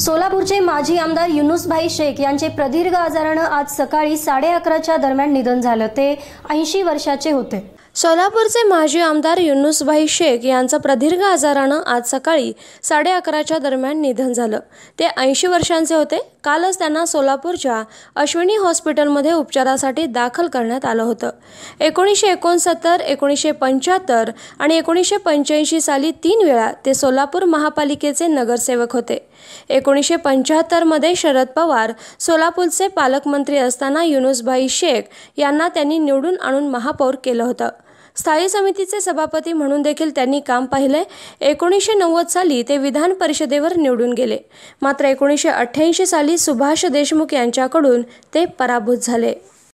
सोलापूरचे माजी आमदार युनुसभाई शेख यांचे प्रदीर्घ आजारानं आज सकाळी साडे अकराच्या दरम्यान निधन झालं ते ऐंशी वर्षाचे होते सोलापूरचे माजी आमदार युनुसभाई शेख यांचं प्रदीर्घ आजारानं आज सकाळी साडे अकराच्या दरम्यान निधन झालं ते ऐंशी वर्षांचे होते कालच त्यांना सोलापूरच्या अश्विनी हॉस्पिटलमध्ये उपचारासाठी दाखल करण्यात आलं होतं एकोणीसशे एकोणसत्तर एकोणीसशे पंच्याहत्तर आणि एकोणीसशे पंच्याऐंशी साली तीन वेळा ते सोलापूर महापालिकेचे नगरसेवक होते एकोणीसशे पंच्याहत्तरमध्ये शरद पवार सोलापूरचे पालकमंत्री असताना युनुसभाई शेख यांना त्यांनी निवडून आणून महापौर केलं होतं स्थायी समितीचे सभापती म्हणून देखील त्यांनी काम पाहिले एकोणीसशे नव्वद साली ते विधान परिषदेवर निवडून गेले मात्र एकोणीसशे अठ्ठ्याऐंशी साली सुभाष देशमुख यांच्याकडून ते पराभूत झाले